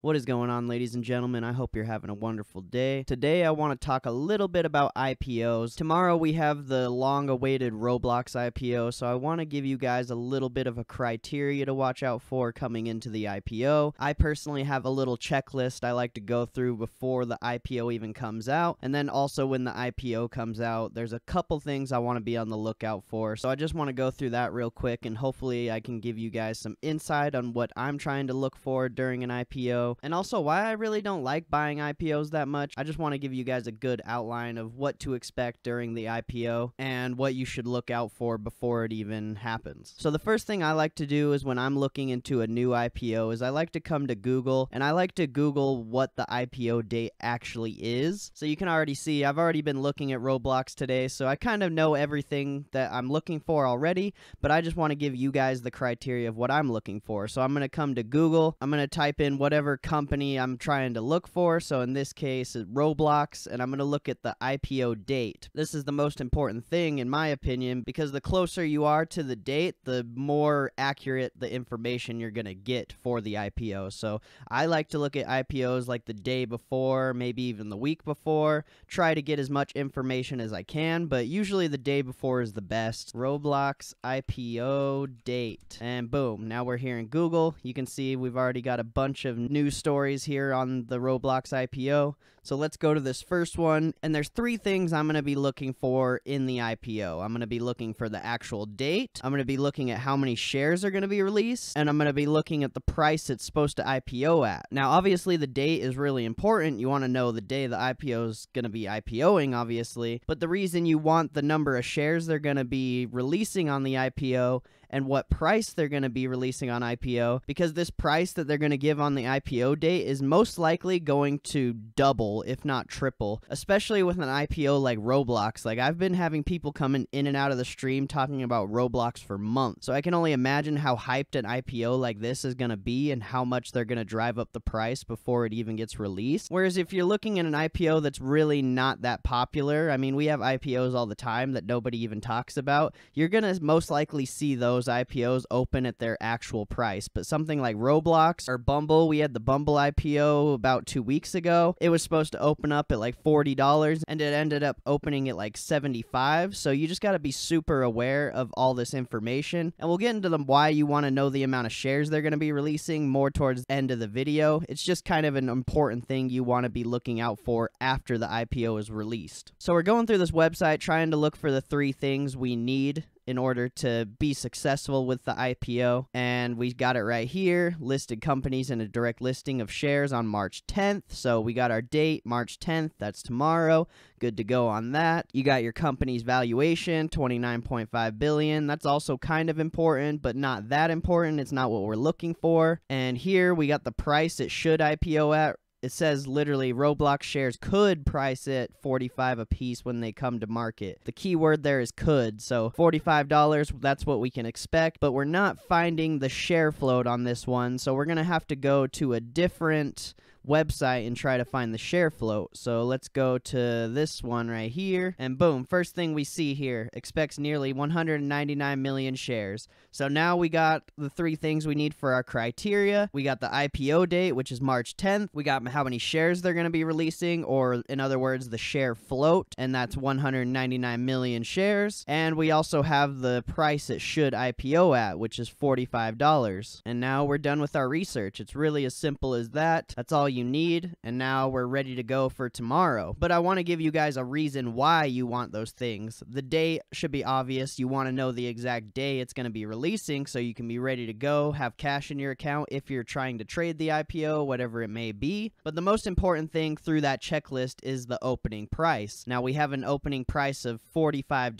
What is going on, ladies and gentlemen? I hope you're having a wonderful day. Today, I want to talk a little bit about IPOs. Tomorrow, we have the long awaited Roblox IPO, so I want to give you guys a little bit of a criteria to watch out for coming into the IPO. I personally have a little checklist I like to go through before the IPO even comes out, and then also when the IPO comes out, there's a couple things I want to be on the lookout for. So I just want to go through that real quick, and hopefully, I can give you guys some insight on what I'm trying to look for during an IPO and also why I really don't like buying IPOs that much. I just want to give you guys a good outline of what to expect during the IPO and what you should look out for before it even happens. So the first thing I like to do is when I'm looking into a new IPO is I like to come to Google and I like to Google what the IPO date actually is. So you can already see I've already been looking at Roblox today, so I kind of know everything that I'm looking for already, but I just want to give you guys the criteria of what I'm looking for. So I'm going to come to Google, I'm going to type in whatever company I'm trying to look for. So in this case, it's Roblox, and I'm going to look at the IPO date. This is the most important thing, in my opinion, because the closer you are to the date, the more accurate the information you're going to get for the IPO. So I like to look at IPOs like the day before, maybe even the week before, try to get as much information as I can, but usually the day before is the best. Roblox IPO date. And boom, now we're here in Google. You can see we've already got a bunch of new stories here on the Roblox IPO. So let's go to this first one. And there's three things I'm going to be looking for in the IPO. I'm going to be looking for the actual date. I'm going to be looking at how many shares are going to be released. And I'm going to be looking at the price it's supposed to IPO at. Now, obviously, the date is really important. You want to know the day the IPO is going to be IPOing, obviously. But the reason you want the number of shares they're going to be releasing on the IPO and what price they're going to be releasing on IPO because this price that they're going to give on the IPO date is most likely going to double, if not triple, especially with an IPO like Roblox. Like, I've been having people coming in and out of the stream talking about Roblox for months. So I can only imagine how hyped an IPO like this is going to be and how much they're going to drive up the price before it even gets released. Whereas if you're looking at an IPO that's really not that popular, I mean, we have IPOs all the time that nobody even talks about, you're going to most likely see those those IPOs open at their actual price. But something like Roblox or Bumble, we had the Bumble IPO about two weeks ago. It was supposed to open up at like $40 and it ended up opening at like 75 So you just got to be super aware of all this information. And we'll get into them why you want to know the amount of shares they're going to be releasing more towards the end of the video. It's just kind of an important thing you want to be looking out for after the IPO is released. So we're going through this website trying to look for the three things we need in order to be successful with the IPO. And we got it right here listed companies in a direct listing of shares on March 10th. So we got our date, March 10th. That's tomorrow. Good to go on that. You got your company's valuation, 29.5 billion. That's also kind of important, but not that important. It's not what we're looking for. And here we got the price it should IPO at it says literally Roblox shares could price it 45 a piece when they come to market. The key word there is could. So $45, that's what we can expect, but we're not finding the share float on this one. So we're going to have to go to a different website and try to find the share float. So let's go to this one right here. And boom, first thing we see here, expects nearly 199 million shares. So now we got the three things we need for our criteria. We got the IPO date, which is March 10th. We got how many shares they're going to be releasing, or in other words, the share float. And that's 199 million shares. And we also have the price it should IPO at, which is $45. And now we're done with our research. It's really as simple as that. That's all you you need, and now we're ready to go for tomorrow. But I want to give you guys a reason why you want those things. The date should be obvious. You want to know the exact day it's going to be releasing so you can be ready to go, have cash in your account if you're trying to trade the IPO, whatever it may be. But the most important thing through that checklist is the opening price. Now, we have an opening price of $45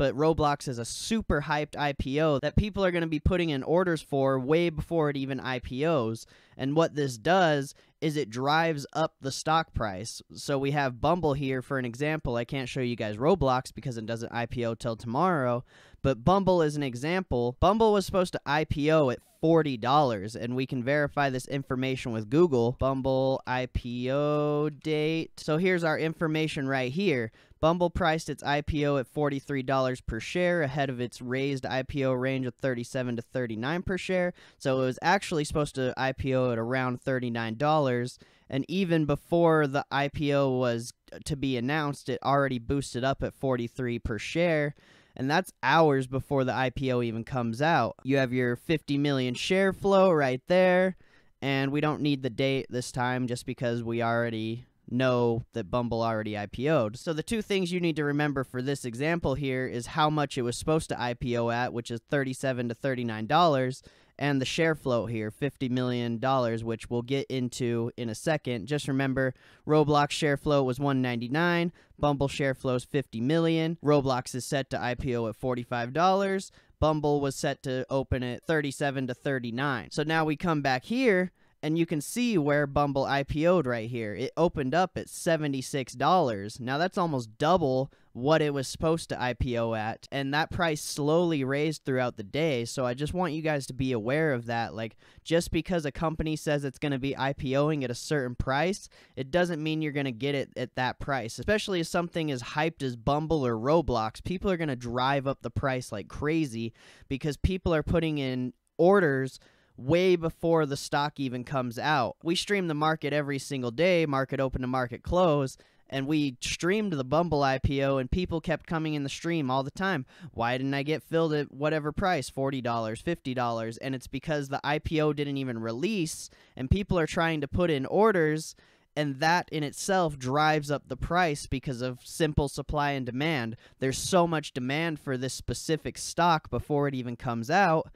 but Roblox is a super hyped IPO that people are going to be putting in orders for way before it even IPOs. And what this does is it drives up the stock price. So we have Bumble here for an example. I can't show you guys Roblox because it doesn't IPO till tomorrow, but Bumble is an example. Bumble was supposed to IPO at $40, and we can verify this information with Google. Bumble IPO date. So here's our information right here. Bumble priced its IPO at $43 per share ahead of its raised IPO range of 37 to 39 per share. So it was actually supposed to IPO at around $39 and even before the IPO was to be announced, it already boosted up at 43 per share and that's hours before the IPO even comes out. You have your 50 million share flow right there, and we don't need the date this time just because we already know that Bumble already IPO'd. So the two things you need to remember for this example here is how much it was supposed to IPO at, which is 37 to 39 dollars, and the share float here, 50 million dollars, which we'll get into in a second. Just remember Roblox share float was 199, Bumble share float is 50 million. Roblox is set to IPO at 45 dollars. Bumble was set to open at 37 to 39. So now we come back here and you can see where Bumble IPO'd right here. It opened up at $76. Now that's almost double what it was supposed to IPO at, and that price slowly raised throughout the day. So I just want you guys to be aware of that. Like just because a company says it's going to be IPOing at a certain price, it doesn't mean you're going to get it at that price. Especially if something is hyped as Bumble or Roblox, people are going to drive up the price like crazy because people are putting in orders way before the stock even comes out. We stream the market every single day, market open to market close, and we streamed the Bumble IPO and people kept coming in the stream all the time. Why didn't I get filled at whatever price, $40, $50? And it's because the IPO didn't even release and people are trying to put in orders and that in itself drives up the price because of simple supply and demand. There's so much demand for this specific stock before it even comes out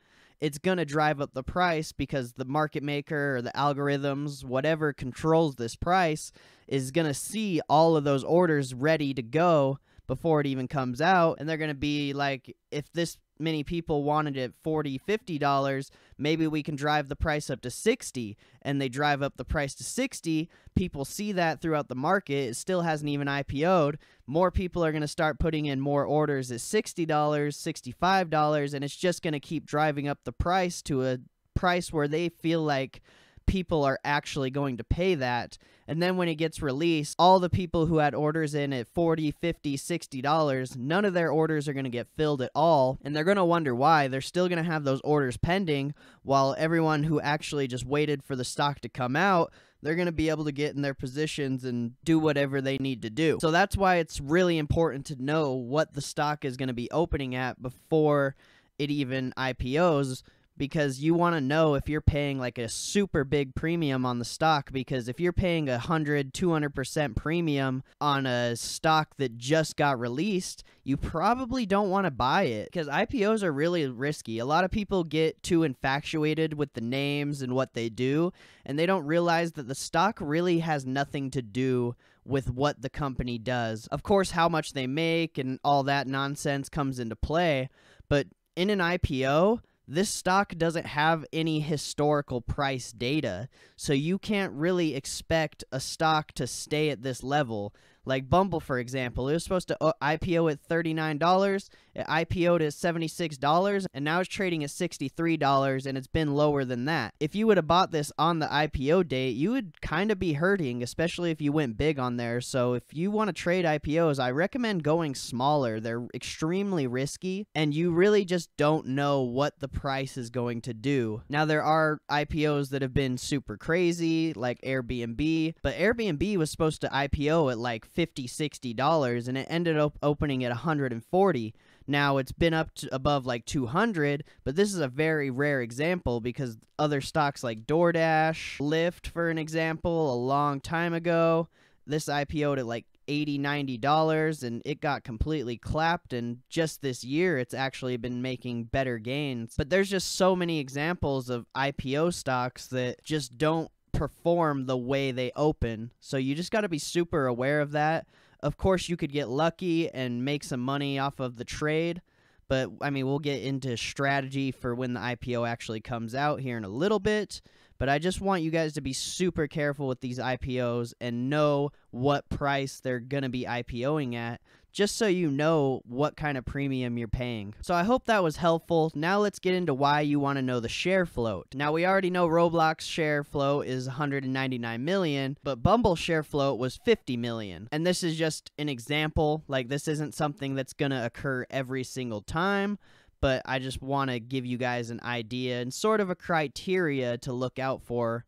it's going to drive up the price because the market maker or the algorithms, whatever controls this price, is going to see all of those orders ready to go before it even comes out and they're going to be like if this many people wanted it 40 50 dollars maybe we can drive the price up to 60 and they drive up the price to 60 people see that throughout the market it still hasn't even ipo'd more people are going to start putting in more orders at $60 $65 and it's just going to keep driving up the price to a price where they feel like people are actually going to pay that. And then when it gets released, all the people who had orders in at 40, 50, 60 dollars, none of their orders are going to get filled at all, and they're going to wonder why. They're still going to have those orders pending while everyone who actually just waited for the stock to come out they're going to be able to get in their positions and do whatever they need to do. So that's why it's really important to know what the stock is going to be opening at before it even IPOs because you want to know if you're paying like a super big premium on the stock because if you're paying a 100 200% premium on a stock that just got released you probably don't want to buy it because IPOs are really risky a lot of people get too infatuated with the names and what they do and they don't realize that the stock really has nothing to do with what the company does of course how much they make and all that nonsense comes into play but in an IPO this stock doesn't have any historical price data, so you can't really expect a stock to stay at this level like Bumble, for example, it was supposed to uh, IPO at $39, it IPO'd at $76, and now it's trading at $63, and it's been lower than that. If you would have bought this on the IPO date, you would kind of be hurting, especially if you went big on there. So if you want to trade IPOs, I recommend going smaller. They're extremely risky, and you really just don't know what the price is going to do. Now, there are IPOs that have been super crazy, like Airbnb, but Airbnb was supposed to IPO at like 50 60 dollars and it ended up opening at 140 now it's been up to above like 200 but this is a very rare example because other stocks like DoorDash Lyft for an example a long time ago this IPO'd at like 80 90 dollars and it got completely clapped and just this year it's actually been making better gains but there's just so many examples of IPO stocks that just don't perform the way they open. So you just got to be super aware of that. Of course, you could get lucky and make some money off of the trade, but I mean, we'll get into strategy for when the IPO actually comes out here in a little bit. But I just want you guys to be super careful with these IPOs and know what price they're going to be IPOing at just so you know what kind of premium you're paying. So I hope that was helpful. Now let's get into why you want to know the share float. Now we already know Roblox share float is 199 million, but Bumble share float was 50 million. And this is just an example, like this isn't something that's going to occur every single time but I just want to give you guys an idea and sort of a criteria to look out for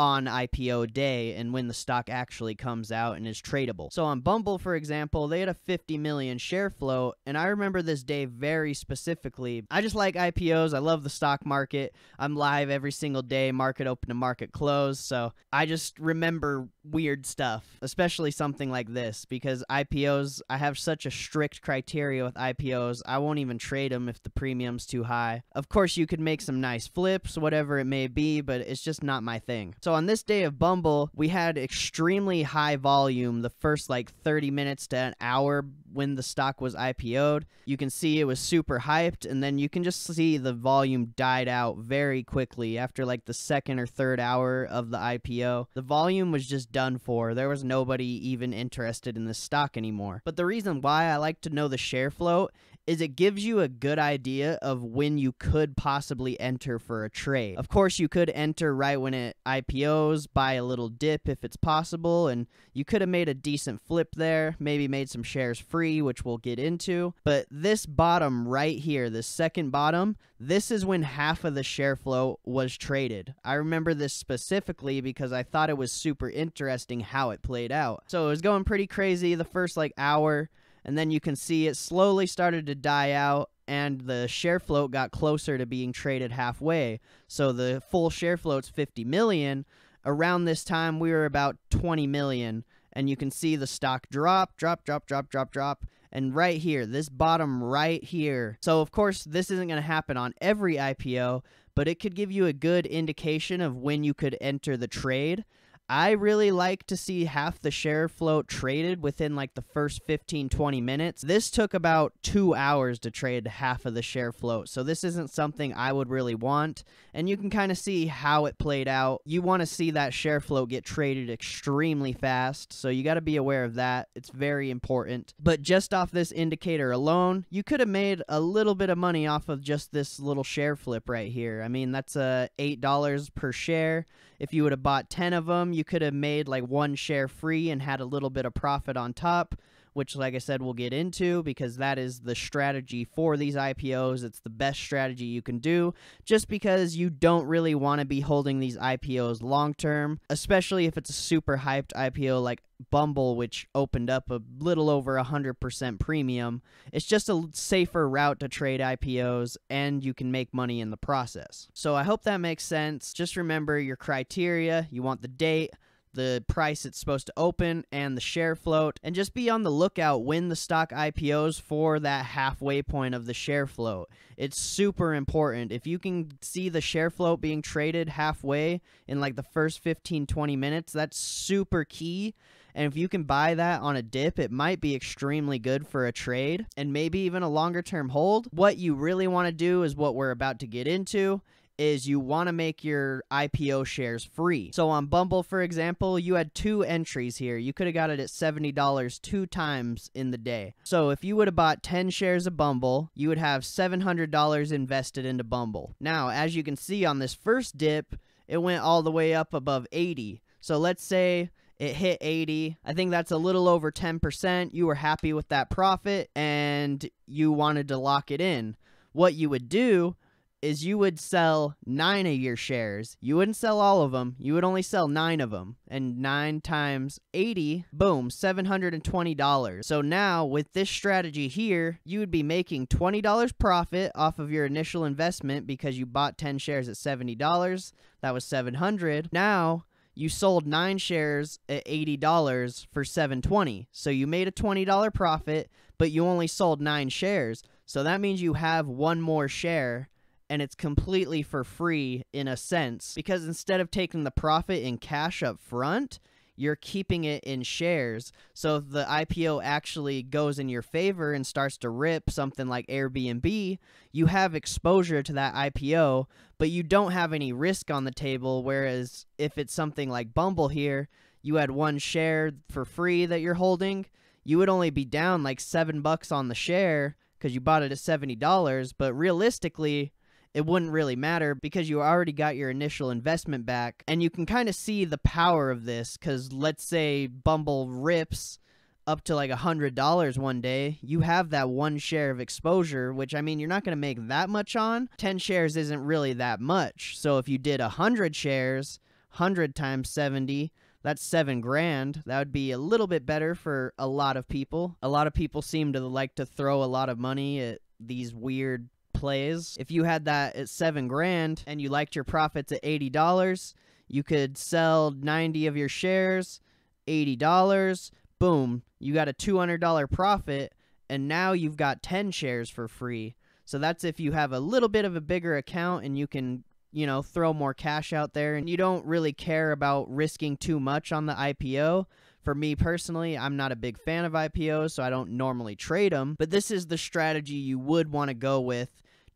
on IPO day and when the stock actually comes out and is tradable. So on Bumble, for example, they had a 50 million share flow, and I remember this day very specifically. I just like IPOs. I love the stock market. I'm live every single day, market open to market close. So I just remember weird stuff, especially something like this, because IPOs, I have such a strict criteria with IPOs. I won't even trade them if the premium's too high. Of course, you could make some nice flips, whatever it may be, but it's just not my thing. So so on this day of Bumble, we had extremely high volume the first like 30 minutes to an hour when the stock was IPO'd. You can see it was super hyped, and then you can just see the volume died out very quickly after like the second or third hour of the IPO. The volume was just done for. There was nobody even interested in the stock anymore. But the reason why I like to know the share float is it gives you a good idea of when you could possibly enter for a trade. Of course, you could enter right when it IPOs, buy a little dip if it's possible, and you could have made a decent flip there, maybe made some shares free, which we'll get into. But this bottom right here, the second bottom, this is when half of the share flow was traded. I remember this specifically because I thought it was super interesting how it played out. So it was going pretty crazy the first like hour and then you can see it slowly started to die out and the share float got closer to being traded halfway. So the full share float's 50 million. Around this time, we were about 20 million. And you can see the stock drop, drop, drop, drop, drop, drop. And right here, this bottom right here. So, of course, this isn't going to happen on every IPO, but it could give you a good indication of when you could enter the trade. I really like to see half the share float traded within like the first 15 20 minutes. This took about two hours to trade half of the share float, so this isn't something I would really want. And you can kind of see how it played out. You want to see that share float get traded extremely fast, so you got to be aware of that. It's very important. But just off this indicator alone, you could have made a little bit of money off of just this little share flip right here. I mean, that's a uh, $8 per share if you would have bought 10 of them, you could have made like one share free and had a little bit of profit on top which, like I said, we'll get into because that is the strategy for these IPOs. It's the best strategy you can do just because you don't really want to be holding these IPOs long term, especially if it's a super hyped IPO like Bumble, which opened up a little over 100% premium. It's just a safer route to trade IPOs and you can make money in the process. So I hope that makes sense. Just remember your criteria you want the date the price it's supposed to open and the share float and just be on the lookout when the stock IPOs for that halfway point of the share float. It's super important. If you can see the share float being traded halfway in like the first 15 20 minutes, that's super key. And if you can buy that on a dip, it might be extremely good for a trade and maybe even a longer term hold. What you really want to do is what we're about to get into is you want to make your IPO shares free. So on Bumble, for example, you had two entries here. You could have got it at $70 two times in the day. So if you would have bought 10 shares of Bumble, you would have $700 invested into Bumble. Now, as you can see on this first dip, it went all the way up above 80. So let's say it hit 80. I think that's a little over 10%. You were happy with that profit and you wanted to lock it in. What you would do is you would sell nine of your shares. You wouldn't sell all of them. You would only sell nine of them. And nine times 80, boom, $720. So now with this strategy here, you would be making $20 profit off of your initial investment because you bought 10 shares at $70. That was 700. Now you sold nine shares at $80 for 720. So you made a $20 profit, but you only sold nine shares. So that means you have one more share and it's completely for free in a sense because instead of taking the profit in cash up front, you're keeping it in shares. So if the IPO actually goes in your favor and starts to rip something like Airbnb, you have exposure to that IPO, but you don't have any risk on the table. Whereas if it's something like Bumble here, you had one share for free that you're holding, you would only be down like seven bucks on the share because you bought it at $70. But realistically, it wouldn't really matter because you already got your initial investment back. And you can kind of see the power of this because let's say Bumble rips up to like a hundred dollars one day, you have that one share of exposure, which I mean, you're not going to make that much on. 10 shares isn't really that much. So if you did a hundred shares, 100 times 70, that's seven grand. That would be a little bit better for a lot of people. A lot of people seem to like to throw a lot of money at these weird plays. If you had that at seven grand and you liked your profits at eighty dollars, you could sell ninety of your shares, eighty dollars. Boom, you got a two hundred dollar profit, and now you've got ten shares for free. So that's if you have a little bit of a bigger account and you can you know throw more cash out there and you don't really care about risking too much on the IPO for me personally, I'm not a big fan of IPOs, so I don't normally trade them, but this is the strategy you would want to go with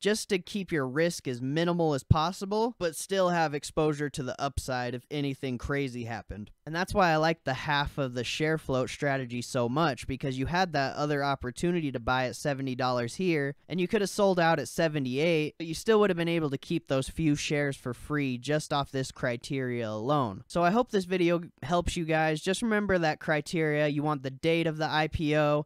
just to keep your risk as minimal as possible, but still have exposure to the upside if anything crazy happened. And that's why I like the half of the share float strategy so much because you had that other opportunity to buy at $70 here and you could have sold out at 78, but you still would have been able to keep those few shares for free just off this criteria alone. So I hope this video helps you guys. Just remember that criteria. You want the date of the IPO,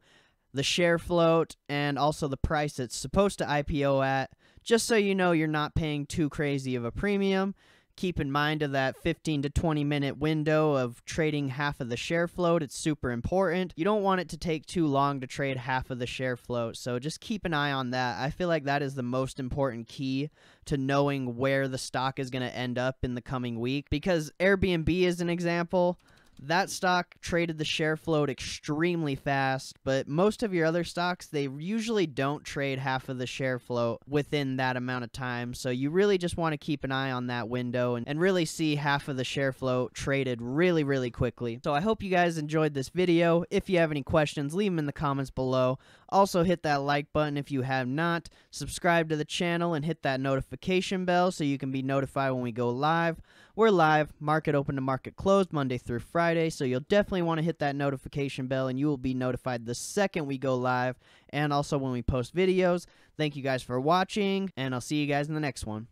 the share float, and also the price it's supposed to IPO at, just so you know you're not paying too crazy of a premium. Keep in mind of that 15 to 20 minute window of trading half of the share float. It's super important. You don't want it to take too long to trade half of the share float. So just keep an eye on that. I feel like that is the most important key to knowing where the stock is going to end up in the coming week because Airbnb is an example that stock traded the share float extremely fast, but most of your other stocks, they usually don't trade half of the share float within that amount of time. So you really just want to keep an eye on that window and, and really see half of the share float traded really, really quickly. So I hope you guys enjoyed this video. If you have any questions, leave them in the comments below. Also, hit that like button if you have not. Subscribe to the channel and hit that notification bell so you can be notified when we go live. We're live, market open to market closed, Monday through Friday. Friday, so you'll definitely want to hit that notification bell and you will be notified the second we go live and also when we post videos. Thank you guys for watching, and I'll see you guys in the next one.